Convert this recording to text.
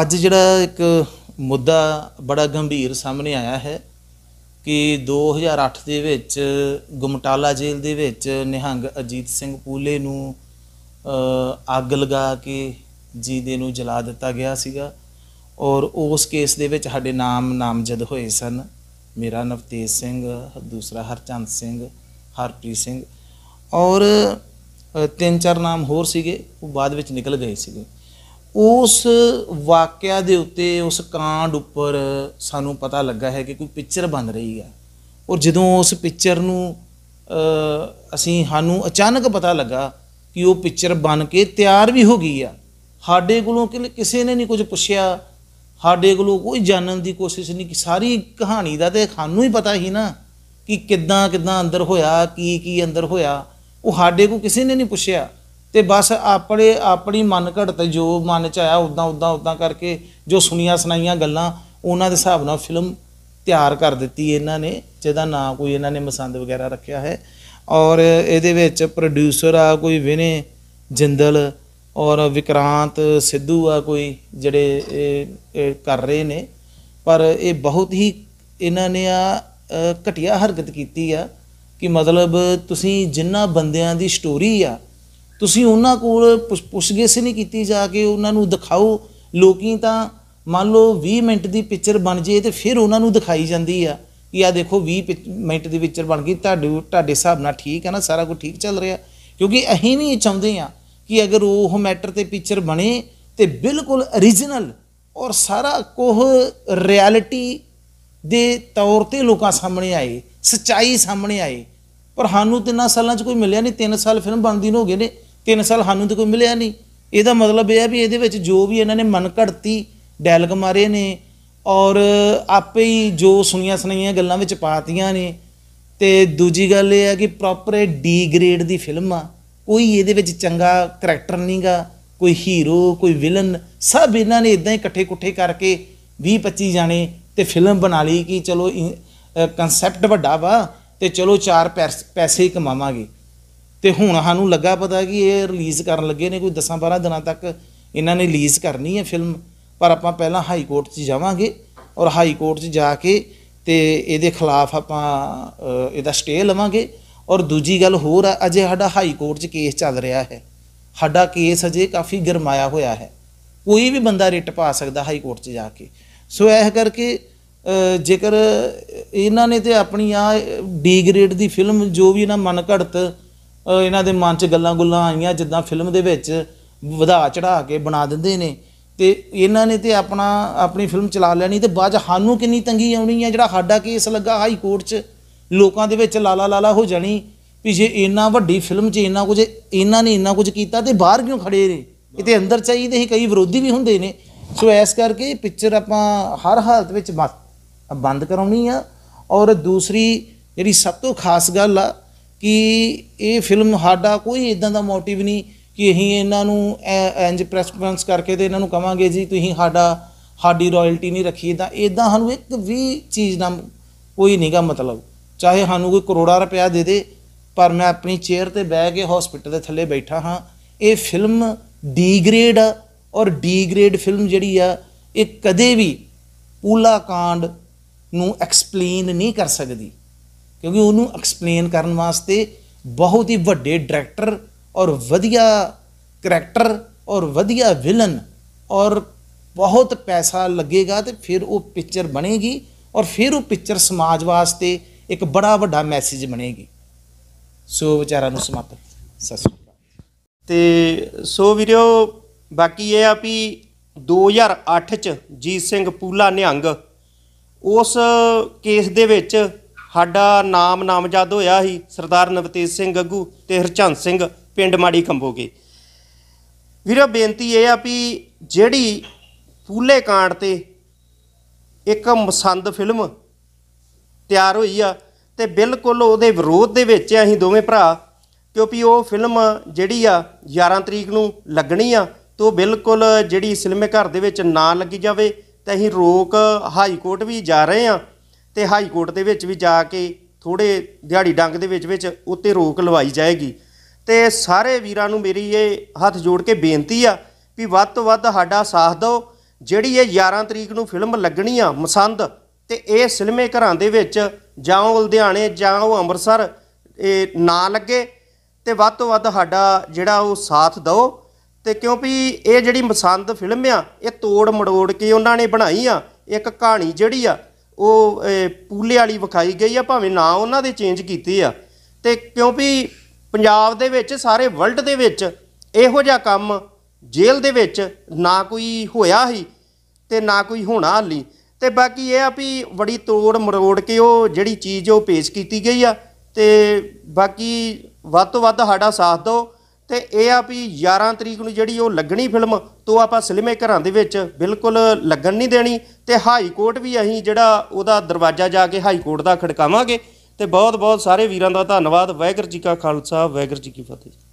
ਅੱਜ ਜਿਹੜਾ ਇੱਕ ਮੁੱਦਾ ਬੜਾ ਗੰਭੀਰ ਸਾਹਮਣੇ ਆਇਆ ਹੈ ਕਿ 2008 ਦੇ ਵਿੱਚ ਗੁਮਟਾਲਾ ਜੇਲ੍ਹ ਦੇ ਵਿੱਚ ਨਿਹੰਗ ਅਜੀਤ ਸਿੰਘ ਪੂਲੇ ਨੂੰ ਅੱਗ ਲਗਾ ਕੇ ਜੀ ਦੇ ਨੂੰ ਜਲਾ ਦਿੱਤਾ ਗਿਆ ਸੀਗਾ ਔਰ ਉਸ ਕੇਸ ਦੇ ਵਿੱਚ ਸਾਡੇ ਨਾਮ ਨਾਮਜ਼ਦ ਹੋਏ ਸਨ ਮੇਰਾ ਨਵਤੇਜ ਸਿੰਘ ਦੂਸਰਾ ਹਰਚੰਦ ਸਿੰਘ ਹਰਪ੍ਰੀਤ ਸਿੰਘ ਔਰ ਤਿੰਨ ਚਾਰ ਨਾਮ ਹੋਰ ਸੀਗੇ ਉਹ ਬਾਅਦ ਵਿੱਚ ਨਿਕਲ ਗਏ ਸੀਗੇ ਉਸ ਵਾਕਿਆ ਦੇ ਉੱਤੇ ਉਸ ਕਾਂਡ ਉੱਪਰ ਸਾਨੂੰ ਪਤਾ ਲੱਗਾ ਹੈ ਕਿ ਕੋਈ ਪਿਕਚਰ ਬਣ ਰਹੀ ਹੈ ਔਰ ਜਦੋਂ ਉਸ ਪਿਕਚਰ ਨੂੰ ਅਸੀਂ ਸਾਨੂੰ ਅਚਾਨਕ ਪਤਾ ਲੱਗਾ ਕਿ ਉਹ ਪਿਕਚਰ ਬਣ ਕੇ ਤਿਆਰ ਵੀ ਹੋ ਗਈ ਆ ਸਾਡੇ ਕੋਲੋਂ ਕਿਸੇ ਨੇ ਨਹੀਂ ਕੁਝ ਪੁੱਛਿਆ ਸਾਡੇ ਕੋਲੋਂ ਕੋਈ ਜਾਣਨ ਦੀ ਕੋਸ਼ਿਸ਼ ਨਹੀਂ ਕਿ ਸਾਰੀ ਕਹਾਣੀ ਦਾ ਤੇ ਸਾਨੂੰ ਹੀ ਪਤਾ ਹੀ ਨਾ ਕਿ ਕਿੱਦਾਂ ਕਿੱਦਾਂ ਅੰਦਰ ਹੋਇਆ ਕੀ ਕੀ ਅੰਦਰ ਹੋਇਆ ਉਹ ਸਾਡੇ ਕੋ ਕਿਸੇ ਨੇ ਨਹੀਂ ਪੁੱਛਿਆ ਤੇ ਬਸ ਆਪਣੇ ਆਪਣੀ ਮਨ ਘੜਤ ਜੋ ਮਨ ਚ ਆਇਆ ਉਦਾਂ ਉਦਾਂ ਉਦਾਂ ਕਰਕੇ ਜੋ ਸੁਣੀਆਂ ਸੁਣਾਈਆਂ ਗੱਲਾਂ ਉਹਨਾਂ ਦੇ ਹਿਸਾਬ ਨਾਲ ਫਿਲਮ ਤਿਆਰ ਕਰ ਦਿੱਤੀ ਇਹਨਾਂ ਨੇ ਜਿਹਦਾ ਨਾਂ ਕੋਈ ਇਹਨਾਂ ਨੇ ਮਸੰਦ ਵਗੈਰਾ ਰੱਖਿਆ ਹੈ ਔਰ ਇਹਦੇ ਵਿੱਚ ਪ੍ਰੋਡਿਊਸਰ ਆ ਕੋਈ ਵਿਨੇ ਜਿੰਦਲ ਔਰ ਵਿਕਰਾਂਤ ਸਿੱਧੂ ਆ ਕੋਈ ਜਿਹੜੇ ਕਰ ਰਹੇ ਨੇ ਪਰ ਇਹ ਬਹੁਤ ਹੀ ਇਹਨਾਂ ਨੇ ਆ ਘਟਿਆ ਹਰਕਤ ਕੀਤੀ ਆ ਕਿ ਮਤਲਬ ਤੁਸੀਂ ਜਿੰਨਾ ਬੰਦਿਆਂ ਦੀ ਸਟੋਰੀ ਆ ਤੁਸੀਂ ਉਹਨਾਂ ਕੋਲ ਸੀ ਨਹੀਂ ਕੀਤੀ ਜਾ ਕੇ ਉਹਨਾਂ ਨੂੰ ਦਿਖਾਓ ਲੋਕੀ ਤਾਂ ਮੰਨ ਲਓ 20 ਮਿੰਟ ਦੀ ਪਿਕਚਰ ਬਣ ਜੇ ਤੇ ਫਿਰ ਉਹਨਾਂ ਨੂੰ ਦਿਖਾਈ ਜਾਂਦੀ ਆ ਕਿ ਆ ਦੇਖੋ 20 ਮਿੰਟ ਦੀ ਪਿਕਚਰ ਬਣ ਗਈ ਤੁਹਾਡੇ ਤੁਹਾਡੇ ਹਿਸਾਬ ਨਾਲ ਠੀਕ ਹੈ ਨਾ ਸਾਰਾ ਕੁਝ ਠੀਕ ਚੱਲ ਰਿਹਾ ਕਿਉਂਕਿ ਅਸੀਂ ਨਹੀਂ ਚਾਹੁੰਦੇ ਆ ਕਿ ਅਗਰ ਉਹ ਮੈਟਰ ਤੇ ਪਿਕਚਰ ਬਣੇ ਤੇ ਬਿਲਕੁਲ origignal ਔਰ ਸਾਰਾ ਕੋਹ ਰਿਐਲਿਟੀ ਦੇ ਤੌਰ ਤੇ ਲੋਕਾਂ ਸਾਹਮਣੇ ਆਏ ਸਚਾਈ ਸਾਹਮਣੇ ਆਏ ਪਰ ਸਾਨੂੰ ਤਿੰਨਾਂ ਸਾਲਾਂ 'ਚ ਕੋਈ ਮਿਲਿਆ ਨਹੀਂ 3 ਸਾਲ ਫਿਲਮ ਬਣਦੀ ਨੂੰ ਹੋ ਗਏ ਨੇ 3 ਸਾਲ ਸਾਨੂੰ ਤਾਂ ਕੋਈ ਮਿਲਿਆ ਨਹੀਂ ਇਹਦਾ ਮਤਲਬ ਇਹ ਹੈ ਵੀ ਇਹਦੇ ਵਿੱਚ ਜੋ ਵੀ ਇਹਨਾਂ ਨੇ ਮਨ ਘੜਤੀ ਡੈਲਗ ਮਾਰੇ ਨੇ ਔਰ ਆਪੇ ਹੀ ਜੋ ਸੁਣੀਆਂ ਸੁਣਾਈਆਂ ਗੱਲਾਂ ਵਿੱਚ ਪਾਤੀਆਂ ਨੇ ਤੇ ਦੂਜੀ ਗੱਲ ਇਹ ਹੈ ਕਿ ਪ੍ਰੋਪਰ ਡੀ ਗ੍ਰੇਡ ਦੀ ਫਿਲਮ ਆ ਕੋਈ ਇਹਦੇ ਵਿੱਚ ਚੰਗਾ ਕੈਰੈਕਟਰ ਨਹੀਂਗਾ ਕੋਈ ਹੀਰੋ ਕੋਈ ਵਿਲਨ ਸਭ ਇਹਨਾਂ ਨੇ ਇਦਾਂ ਹੀ ਇਕੱਠੇ-ਕੁੱਠੇ ਕਰਕੇ 20-25 ਜਾਣੇ ਤੇ ਫਿਲਮ ਬਣਾ ਲਈ ਕਿ ਚਲੋ ਕਨਸੈਪਟ ਵੱਡਾ ਵਾ ਤੇ ਚਲੋ ਚਾਰ ਪੈਸੇ ਕਮਾਵਾਂਗੇ ਤੇ ਹੁਣ ਸਾਨੂੰ ਲੱਗਾ ਪਤਾ ਕਿ ਇਹ ਰਿਲੀਜ਼ ਕਰਨ ਲੱਗੇ ਨੇ ਕੋਈ 10-12 ਦਿਨਾਂ ਤੱਕ ਇਹਨਾਂ ਨੇ ਰਿਲੀਜ਼ ਕਰਨੀ ਹੈ ਫਿਲਮ ਪਰ ਆਪਾਂ ਪਹਿਲਾਂ ਹਾਈ ਕੋਰਟ 'ਚ ਜਾਵਾਂਗੇ ਔਰ ਹਾਈ ਕੋਰਟ 'ਚ ਜਾ ਕੇ ਤੇ ਇਹਦੇ ਖਿਲਾਫ ਆਪਾਂ ਇਹਦਾ ਸਟੇ ਲਵਾਂਗੇ ਔਰ ਦੂਜੀ ਗੱਲ ਹੋਰ ਹੈ ਅਜੇ ਸਾਡਾ ਹਾਈ ਕੋਰਟ 'ਚ ਕੇਸ ਚੱਲ ਰਿਹਾ ਹੈ ਸਾਡਾ ਕੇਸ ਅਜੇ ਕਾਫੀ ਗਰਮਾਇਆ ਹੋਇਆ ਹੈ ਕੋਈ ਵੀ ਬੰਦਾ ਰਿਟ ਪਾ ਸਕਦਾ ਹਾਈ ਕੋਰਟ 'ਚ ਜਾ ਕੇ ਸੋ ਇਹ ਕਰਕੇ ਜੇਕਰ ਇਹਨਾਂ ਨੇ ਤੇ ਆਪਣੀ ਆ ਡੀ ਗ੍ਰੇਡ ਦੀ ਫਿਲਮ ਜੋ ਵੀ ਇਹਨਾਂ ਮਨ ਘੜਤ ਇਹਨਾਂ ਦੇ ਮਨ 'ਚ ਗੱਲਾਂ-ਗੁੱਲਾਂ ਆਈਆਂ ਜਿੱਦਾਂ ਫਿਲਮ ਦੇ ਵਿੱਚ ਵਧਾ ਚੜਾ ਕੇ ਬਣਾ ਦਿੰਦੇ ਨੇ ਤੇ ਇਹਨਾਂ ਨੇ ਤੇ ਆਪਣਾ ਆਪਣੀ ਫਿਲਮ ਚਲਾ ਲੈਣੀ ਤੇ ਬਾਅਦ ਸਾਨੂੰ ਕਿੰਨੀ ਤੰਗੀ ਆਉਣੀ ਹੈ ਜਿਹੜਾ ਸਾਡਾ ਕੇਸ ਲੱਗਾ ਹਾਈ ਕੋਰਟ 'ਚ ਲੋਕਾਂ ਦੇ ਵਿੱਚ ਲਾਲਾ ਲਾਲਾ ਹੋ ਜਾਣੀ ਵੀ ਜੇ ਇੰਨਾ ਵੱਡੀ ਫਿਲਮ 'ਚ ਇੰਨਾ ਕੁਝ ਇਹਨਾਂ ਨੇ ਇੰਨਾ ਕੁਝ ਕੀਤਾ ਤੇ ਬਾਹਰ ਕਿਉਂ ਖੜੇ ਨੇ ਇਤੇ ਅੰਦਰ ਚਾਹੀਦੇ ਹੀ ਕਈ ਵਿਰੋਧੀ ਵੀ ਹੁੰਦੇ ਨੇ ਸੋ ਐਸ ਕਰਕੇ ਪਿਕਚਰ ਆਪਾਂ ਹਰ ਹਾਲਤ ਵਿੱਚ ਬੰਦ ਕਰਾਉਣੀ ਆ ਔਰ ਦੂਸਰੀ ਜਿਹੜੀ ਸਭ ਤੋਂ ਖਾਸ ਗੱਲ ਆ ਕਿ ਇਹ ਫਿਲਮ ਸਾਡਾ ਕੋਈ ਇਦਾਂ ਦਾ ਮੋਟਿਵ ਨਹੀਂ ਕਿ ਅਸੀਂ ਇਹਨਾਂ ਨੂੰ ਇੰਜ ਪ੍ਰੈਸਪਰੈਂਸ ਕਰਕੇ ਤੇ ਇਹਨਾਂ ਨੂੰ ਕਵਾਂਗੇ ਜੀ ਤੁਸੀਂ ਸਾਡਾ ਸਾਡੀ ਰਾਇਲਟੀ ਨਹੀਂ ਰੱਖੀ ਤਾਂ ਇਦਾਂ ਸਾਨੂੰ ਇੱਕ ਵੀ ਚੀਜ਼ ਦਾ ਕੋਈ ਨਹੀਂਗਾ ਮਤਲਬ ਚਾਹੇ ਸਾਨੂੰ ਕੋਈ ਕਰੋੜਾ ਰੁਪਇਆ ਦੇ ਦੇ ਪਰ ਮੈਂ ਆਪਣੀ ਚੇਅਰ ਤੇ ਬਹਿ ਕੇ ਹਸਪੀਟਲ ਦੇ ਥੱਲੇ ਬੈਠਾ ਹਾਂ ਇਹ ਫਿਲਮ ਡੀਗ੍ਰੇਡ ਔਰ ਡੀਗ੍ਰੇਡ ਫਿਲਮ ਜਿਹੜੀ ਆ ਇਹ ਕਦੇ ਵੀ ਪੂਲਾ ਕਾਂਡ ਨੂੰ ਐਕਸਪਲੇਨ ਨਹੀਂ ਕਰ ਸਕਦੀ ਕਿਉਂਕਿ ਉਹਨੂੰ ਐਕਸਪਲੇਨ ਕਰਨ ਵਾਸਤੇ ਬਹੁਤ ਹੀ ਵੱਡੇ ਡਾਇਰੈਕਟਰ ਔਰ ਵਧੀਆ ਕੈਰੈਕਟਰ ਔਰ ਵਧੀਆ ਵਿਲਨ ਔਰ ਬਹੁਤ ਪੈਸਾ ਲੱਗੇਗਾ ਤੇ ਫਿਰ ਉਹ ਪਿਕਚਰ ਬਣੇਗੀ ਔਰ ਫਿਰ ਉਹ ਪਿਕਚਰ ਸਮਾਜ ਵਾਸਤੇ ਇੱਕ ਬੜਾ ਵੱਡਾ ਮੈਸੇਜ ਬਣੇਗੀ ਸੋ ਵਿਚਾਰਾਂ ਨੂੰ ਸਮਾਪਤ ਸਤਿ ਤੇ ਸੋ ਵੀਰਿਓ ਬਾਕੀ ਇਹ ਆ ਵੀ 2008 ਚ ਜੀਤ ਸਿੰਘ ਪੂਲਾ ਨਿਹੰਗ ਉਸ ਕੇਸ ਦੇ ਵਿੱਚ ਸਾਡਾ ਨਾਮ ਨਾਮਜ਼ਦ ਹੋਇਆ ਸੀ ਸਰਦਾਰ ਨਵਤੇਜ ਸਿੰਘ ਗੱਗੂ ਤੇ ਹਰਚੰਦ ਸਿੰਘ ਪਿੰਡ ਮਾੜੀ ਖੰਬੋਗੇ ਵੀਰੋ ਬੇਨਤੀ ਇਹ ਆ ਵੀ ਜਿਹੜੀ ਪੂਲੇ ਕਾਂਡ ਤੇ ਇੱਕ ਮਸੰਦ ਫਿਲਮ ਤਿਆਰ ਹੋਈ ਆ ਤੇ ਬਿਲਕੁਲ ਉਹਦੇ ਵਿਰੋਧ ਦੇ ਵਿੱਚ ਅਸੀਂ ਦੋਵੇਂ ਭਰਾ ਕਿਉਂਕਿ ਉਹ ਫਿਲਮ ਜਿਹੜੀ ਆ 11 ਤਰੀਕ ਨੂੰ ਲੱਗਣੀ ਆ ਤੋ ਬਿਲਕੁਲ ਜਿਹੜੀ ਸਿਨੇਮੇ ਘਰ ਦੇ ਵਿੱਚ ਨਾ ਲੱਗੀ ਜਾਵੇ ਤੇ ਅਸੀਂ ਰੋਕ ਹਾਈ ਕੋਰਟ ਵੀ ਜਾ ਰਹੇ ਆ ਤੇ ਹਾਈ ਕੋਰਟ ਦੇ ਵਿੱਚ ਵੀ ਜਾ ਕੇ ਥੋੜੇ ਦਿਹਾੜੀ ਡੰਗ ਦੇ ਵਿੱਚ ਵਿੱਚ ਉੱਤੇ ਰੋਕ ਲਵਾਈ ਜਾਏਗੀ ਤੇ ਸਾਰੇ ਵੀਰਾਂ ਨੂੰ ਮੇਰੀ ਇਹ ਹੱਥ ਜੋੜ ਕੇ ਬੇਨਤੀ ਆ ਵੀ ਵੱਧ ਤੋਂ ਵੱਧ ਸਾਡਾ ਸਾਥ ਦਿਓ ਜਿਹੜੀ ਇਹ 11 ਤਰੀਕ ਨੂੰ ਫਿਲਮ ਲੱਗਣੀ ਆ ਮਸੰਦ ਤੇ ਇਹ ਸਿਨੇਮੇ ਘਰਾਂ ਦੇ ਵਿੱਚ ਜਾਂ ਉਹ ਲੁਧਿਆਣੇ ਜਾਂ ਉਹ ਅੰਮ੍ਰਿਤਸਰ ਇਹ ਨਾ ਲੱਗੇ ਤੇ ਵੱਧ ਤੋਂ ਵੱਧ ਸਾਡਾ ਜਿਹੜਾ ਉਹ ਸਾਥ ਦਿਓ ਤੇ ਕਿਉਂਕਿ ਇਹ ਜਿਹੜੀ ਮਸੰਦ ਫਿਲਮ ਆ ਇਹ ਤੋੜ ਮੜੋੜ ਕੇ ਉਹਨਾਂ ਨੇ ਬਣਾਈ ਆ ਇੱਕ ਕਹਾਣੀ ਜਿਹੜੀ ਆ ਉਹ ਪੂਲੇ ਵਾਲੀ ਵਿਖਾਈ ਗਈ ਆ ਭਾਵੇਂ ਨਾ ਉਹਨਾਂ ਦੇ ਚੇਂਜ ਕੀਤੀ ਆ ਤੇ ਕਿਉਂਕਿ ਪੰਜਾਬ ਦੇ ਵਿੱਚ ਸਾਰੇ ਵਰਲਡ ਦੇ ਵਿੱਚ ਇਹੋ ਜਿਹਾ ਕੰਮ ਜੇਲ੍ਹ ਦੇ ਵਿੱਚ ਨਾ ਕੋਈ ਹੋਇਆ ਹੀ ਤੇ ਨਾ ਕੋਈ ਹੋਣਾ ਹਾਲੀ ਤੇ ਬਾਕੀ ਇਹ ਆ ਵੀ ਬੜੀ ਤੋੜ ਮਰੋੜ ਕੇ ਉਹ ਜਿਹੜੀ ਚੀਜ਼ ਉਹ ਪੇਸ਼ ਕੀਤੀ ਗਈ ਆ ਤੇ ਬਾਕੀ ਵੱਧ ਤੋਂ ਵੱਧ ਸਾਡਾ ਸਾਥ ਦਿਓ ਤੇ ਇਹ ਆ ਵੀ 11 ਤਰੀਕ ਨੂੰ ਜਿਹੜੀ ਉਹ ਲੱਗਣੀ ਫਿਲਮ ਤੋਂ ਆਪਾਂ ਸਿਨੇਮੇ ਘਰਾਂ ਦੇ ਵਿੱਚ ਬਿਲਕੁਲ ਲੱਗਣ ਨਹੀਂ ਦੇਣੀ ਤੇ ਹਾਈ ਕੋਰਟ ਵੀ ਅਸੀਂ ਜਿਹੜਾ ਉਹਦਾ ਦਰਵਾਜ਼ਾ ਜਾ ਕੇ ਹਾਈ ਕੋਰਟ ਦਾ ਖੜਕਾਵਾਂਗੇ ਤੇ ਬਹੁਤ ਬਹੁਤ ਸਾਰੇ ਵੀਰਾਂ ਦਾ ਧੰਨਵਾਦ ਵੈਗਰ ਜੀ ਕਾ ਖਾਲਸਾ ਵੈਗਰ ਜੀ ਕੀ ਫਤਿਹ